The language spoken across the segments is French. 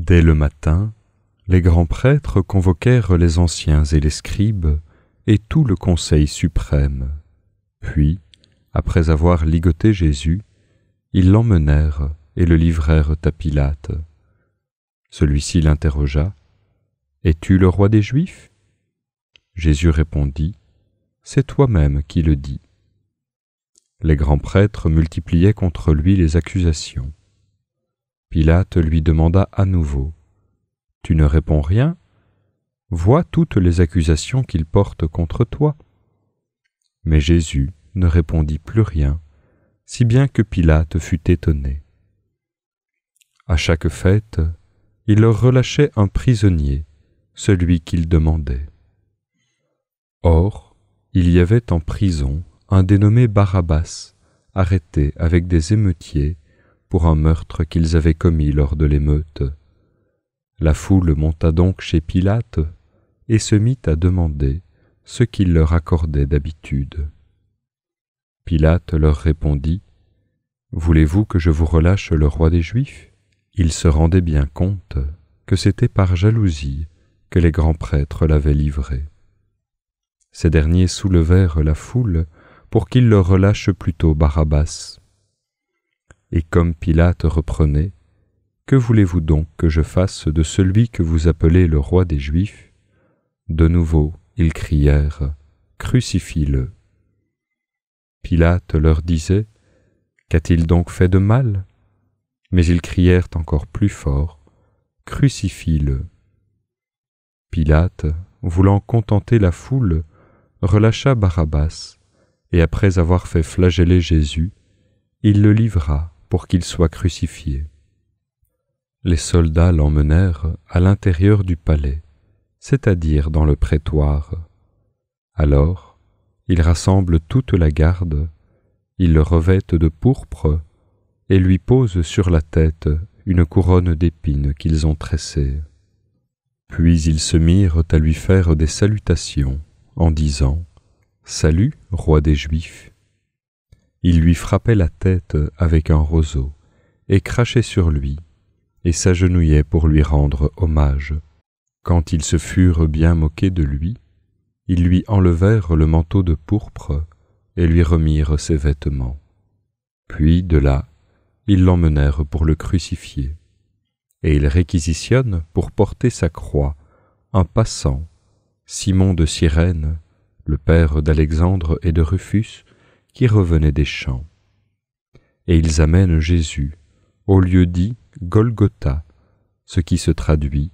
Dès le matin, les grands prêtres convoquèrent les anciens et les scribes et tout le Conseil suprême. Puis, après avoir ligoté Jésus, ils l'emmenèrent et le livrèrent à Pilate. Celui-ci l'interrogea. Es-tu le roi des Juifs Jésus répondit. C'est toi-même qui le dis. Les grands prêtres multipliaient contre lui les accusations. Pilate lui demanda à nouveau Tu ne réponds rien Vois toutes les accusations qu'ils portent contre toi. Mais Jésus ne répondit plus rien, si bien que Pilate fut étonné. À chaque fête, il leur relâchait un prisonnier, celui qu'il demandait. Or, il y avait en prison un dénommé Barabbas, arrêté avec des émeutiers pour un meurtre qu'ils avaient commis lors de l'émeute. La foule monta donc chez Pilate et se mit à demander ce qu'il leur accordait d'habitude. Pilate leur répondit Voulez-vous que je vous relâche le roi des Juifs Il se rendait bien compte que c'était par jalousie que les grands prêtres l'avaient livré. Ces derniers soulevèrent la foule pour qu'il leur relâche plutôt Barabbas et comme Pilate reprenait Que voulez-vous donc que je fasse de celui que vous appelez le roi des Juifs De nouveau, ils crièrent Crucifie-le. Pilate leur disait Qu'a-t-il donc fait de mal Mais ils crièrent encore plus fort Crucifie-le. Pilate, voulant contenter la foule, relâcha Barabbas, et après avoir fait flageller Jésus, il le livra, pour qu'il soit crucifié. Les soldats l'emmenèrent à l'intérieur du palais, c'est-à-dire dans le prétoire. Alors, ils rassemblent toute la garde, ils le revêtent de pourpre et lui posent sur la tête une couronne d'épines qu'ils ont tressée. Puis ils se mirent à lui faire des salutations en disant Salut, roi des Juifs il lui frappait la tête avec un roseau, et crachait sur lui, et s'agenouillait pour lui rendre hommage. Quand ils se furent bien moqués de lui, ils lui enlevèrent le manteau de pourpre et lui remirent ses vêtements. Puis, de là, ils l'emmenèrent pour le crucifier, et ils réquisitionnent pour porter sa croix un passant, Simon de Cyrène, le père d'Alexandre et de Rufus, qui revenaient des champs. Et ils amènent Jésus au lieu dit Golgotha, ce qui se traduit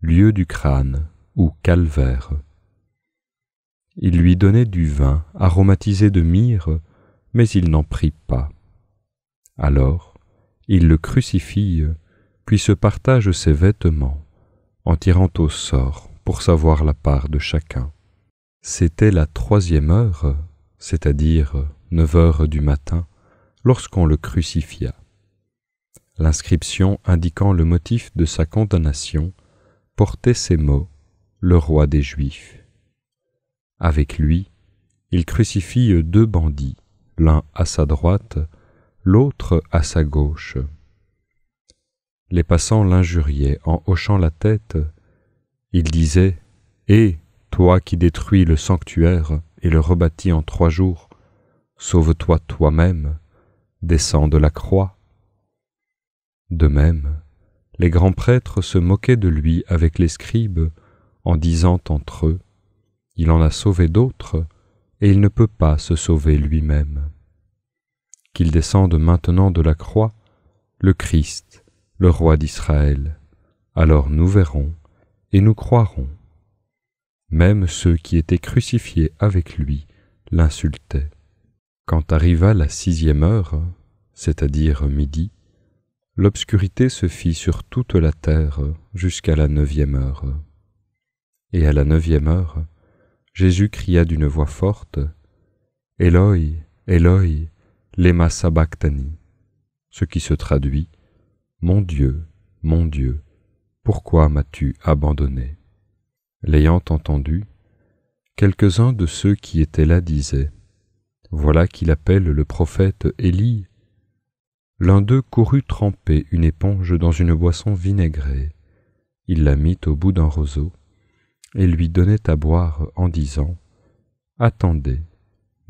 lieu du crâne ou calvaire. Ils lui donnaient du vin aromatisé de myrrhe, mais il n'en prit pas. Alors, ils le crucifient, puis se partagent ses vêtements, en tirant au sort pour savoir la part de chacun. C'était la troisième heure, c'est-à-dire neuf heures du matin, lorsqu'on le crucifia. L'inscription indiquant le motif de sa condamnation portait ces mots Le roi des Juifs. Avec lui, il crucifie deux bandits, l'un à sa droite, l'autre à sa gauche. Les passants l'injuriaient en hochant la tête. Il disait Hé, eh, toi qui détruis le sanctuaire, et le rebâtit en trois jours. Sauve-toi toi-même, descends de la croix. De même, les grands prêtres se moquaient de lui avec les scribes, en disant entre eux, Il en a sauvé d'autres, et il ne peut pas se sauver lui-même. Qu'il descende maintenant de la croix, le Christ, le roi d'Israël. Alors nous verrons et nous croirons. Même ceux qui étaient crucifiés avec lui l'insultaient. Quand arriva la sixième heure, c'est-à-dire midi, l'obscurité se fit sur toute la terre jusqu'à la neuvième heure. Et à la neuvième heure, Jésus cria d'une voix forte, Eloi, Eloi, lema sabachthani, ce qui se traduit, Mon Dieu, mon Dieu, pourquoi m'as-tu abandonné L'ayant entendu, quelques-uns de ceux qui étaient là disaient Voilà qu'il appelle le prophète Élie. L'un d'eux courut tremper une éponge dans une boisson vinaigrée. Il la mit au bout d'un roseau et lui donnait à boire en disant Attendez,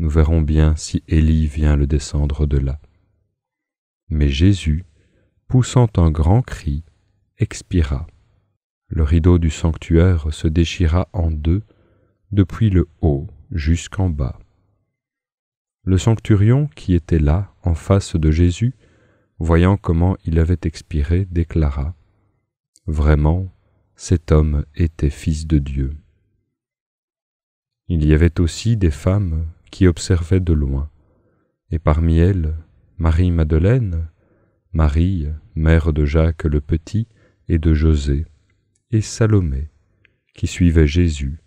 nous verrons bien si Élie vient le descendre de là. Mais Jésus, poussant un grand cri, expira. Le rideau du sanctuaire se déchira en deux, depuis le haut jusqu'en bas. Le sancturion qui était là, en face de Jésus, voyant comment il avait expiré, déclara Vraiment, cet homme était fils de Dieu. Il y avait aussi des femmes qui observaient de loin, et parmi elles Marie-Madeleine, Marie, mère de Jacques le Petit et de José, et Salomé, qui suivait Jésus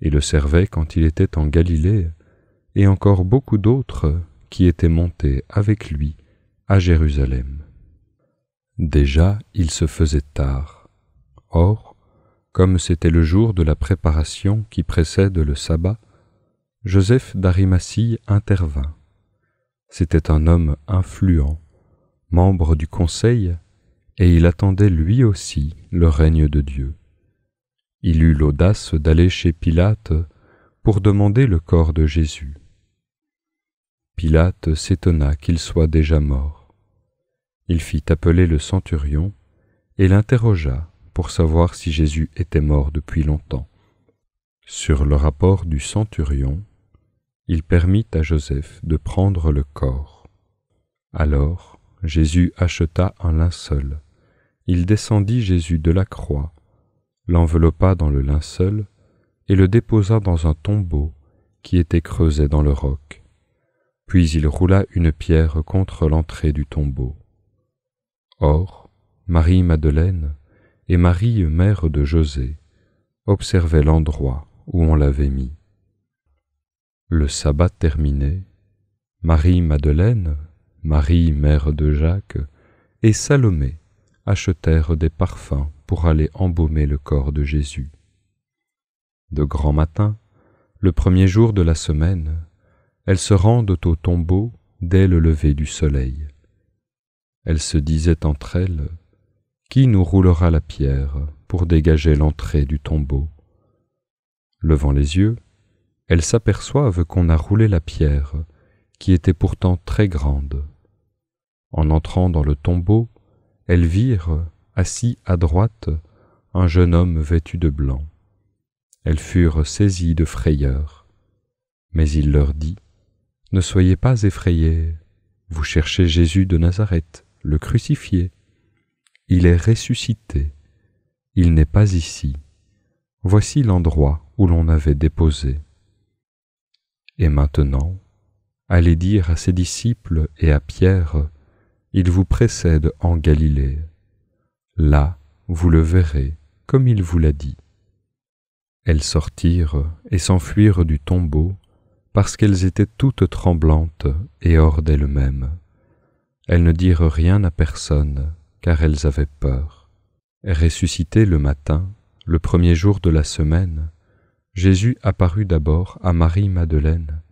et le servait quand il était en Galilée, et encore beaucoup d'autres qui étaient montés avec lui à Jérusalem. Déjà il se faisait tard. Or, comme c'était le jour de la préparation qui précède le sabbat, Joseph d'Arimathie intervint. C'était un homme influent, membre du conseil et il attendait lui aussi le règne de Dieu. Il eut l'audace d'aller chez Pilate pour demander le corps de Jésus. Pilate s'étonna qu'il soit déjà mort. Il fit appeler le centurion et l'interrogea pour savoir si Jésus était mort depuis longtemps. Sur le rapport du centurion, il permit à Joseph de prendre le corps. Alors Jésus acheta un linceul il descendit Jésus de la croix, l'enveloppa dans le linceul et le déposa dans un tombeau qui était creusé dans le roc. Puis il roula une pierre contre l'entrée du tombeau. Or, Marie-Madeleine et Marie, mère de José, observaient l'endroit où on l'avait mis. Le sabbat terminé, Marie-Madeleine, Marie, mère de Jacques, et Salomé achetèrent des parfums pour aller embaumer le corps de Jésus. De grand matin, le premier jour de la semaine, elles se rendent au tombeau dès le lever du soleil. Elles se disaient entre elles Qui nous roulera la pierre pour dégager l'entrée du tombeau Levant les yeux, elles s'aperçoivent qu'on a roulé la pierre, qui était pourtant très grande. En entrant dans le tombeau, elles virent, assis à droite, un jeune homme vêtu de blanc. Elles furent saisies de frayeur. Mais il leur dit, Ne soyez pas effrayés, vous cherchez Jésus de Nazareth, le crucifié. Il est ressuscité, il n'est pas ici. Voici l'endroit où l'on avait déposé. Et maintenant, allez dire à ses disciples et à Pierre, il vous précède en Galilée. Là, vous le verrez, comme il vous l'a dit. Elles sortirent et s'enfuirent du tombeau, parce qu'elles étaient toutes tremblantes et hors d'elles-mêmes. Elles ne dirent rien à personne, car elles avaient peur. Ressuscité le matin, le premier jour de la semaine, Jésus apparut d'abord à Marie-Madeleine,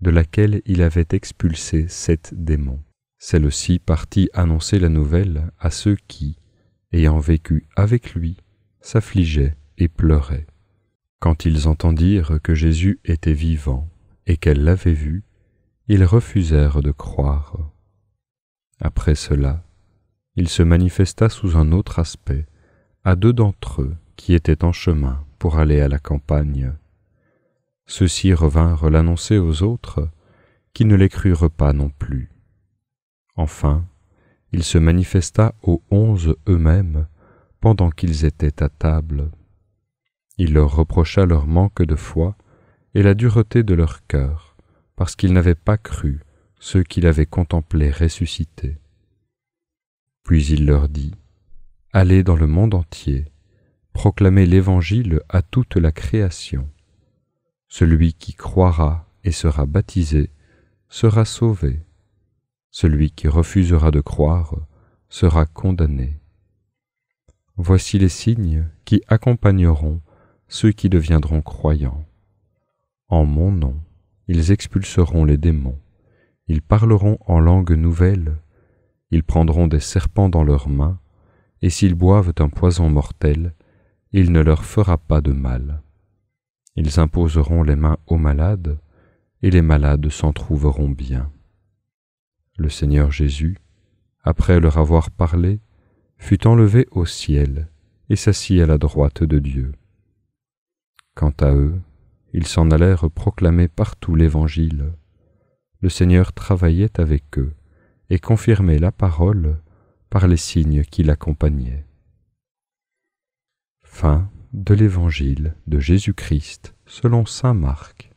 de laquelle il avait expulsé sept démons. Celle-ci partit annoncer la nouvelle à ceux qui, ayant vécu avec lui, s'affligeaient et pleuraient. Quand ils entendirent que Jésus était vivant et qu'elle l'avait vu, ils refusèrent de croire. Après cela, il se manifesta sous un autre aspect à deux d'entre eux qui étaient en chemin pour aller à la campagne. Ceux-ci revinrent l'annoncer aux autres, qui ne les crurent pas non plus. Enfin, il se manifesta aux onze eux-mêmes pendant qu'ils étaient à table. Il leur reprocha leur manque de foi et la dureté de leur cœur, parce qu'ils n'avaient pas cru ceux qu'il avait contemplés ressuscités. Puis il leur dit, Allez dans le monde entier, proclamez l'Évangile à toute la création. Celui qui croira et sera baptisé sera sauvé celui qui refusera de croire sera condamné. Voici les signes qui accompagneront ceux qui deviendront croyants. En mon nom, ils expulseront les démons, ils parleront en langue nouvelle, ils prendront des serpents dans leurs mains, et s'ils boivent un poison mortel, il ne leur fera pas de mal. Ils imposeront les mains aux malades, et les malades s'en trouveront bien le Seigneur Jésus, après leur avoir parlé, fut enlevé au ciel et s'assit à la droite de Dieu. Quant à eux, ils s'en allèrent proclamer partout l'Évangile. Le Seigneur travaillait avec eux et confirmait la parole par les signes qui l'accompagnaient. Fin de l'Évangile de Jésus-Christ selon Saint Marc.